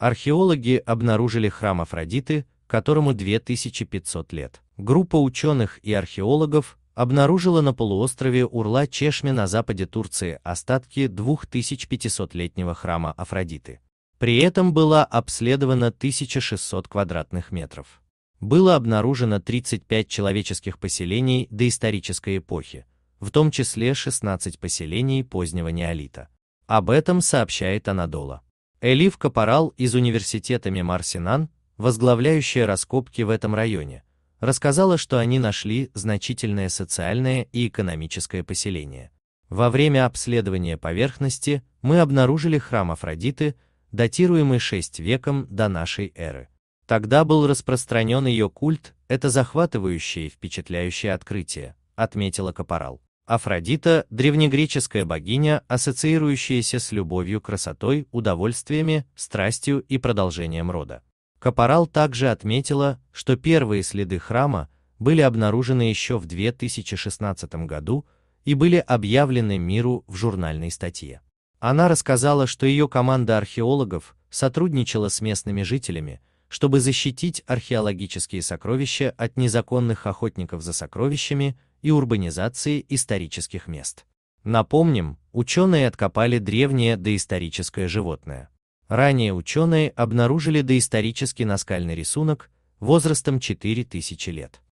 Археологи обнаружили храм Афродиты, которому 2500 лет. Группа ученых и археологов обнаружила на полуострове Урла-Чешме на западе Турции остатки 2500-летнего храма Афродиты. При этом была обследована 1600 квадратных метров. Было обнаружено 35 человеческих поселений доисторической эпохи, в том числе 16 поселений позднего неолита. Об этом сообщает Анадола. Элиф Капорал из университета Мемар-Синан, возглавляющая раскопки в этом районе, рассказала, что они нашли значительное социальное и экономическое поселение. Во время обследования поверхности мы обнаружили храм Афродиты, датируемый 6 веком до нашей эры. Тогда был распространен ее культ, это захватывающее и впечатляющее открытие, отметила Капорал. Афродита – древнегреческая богиня, ассоциирующаяся с любовью, красотой, удовольствиями, страстью и продолжением рода. Капорал также отметила, что первые следы храма были обнаружены еще в 2016 году и были объявлены миру в журнальной статье. Она рассказала, что ее команда археологов сотрудничала с местными жителями, чтобы защитить археологические сокровища от незаконных охотников за сокровищами, и урбанизации исторических мест. Напомним, ученые откопали древнее доисторическое животное. Ранее ученые обнаружили доисторический наскальный рисунок возрастом 4000 лет.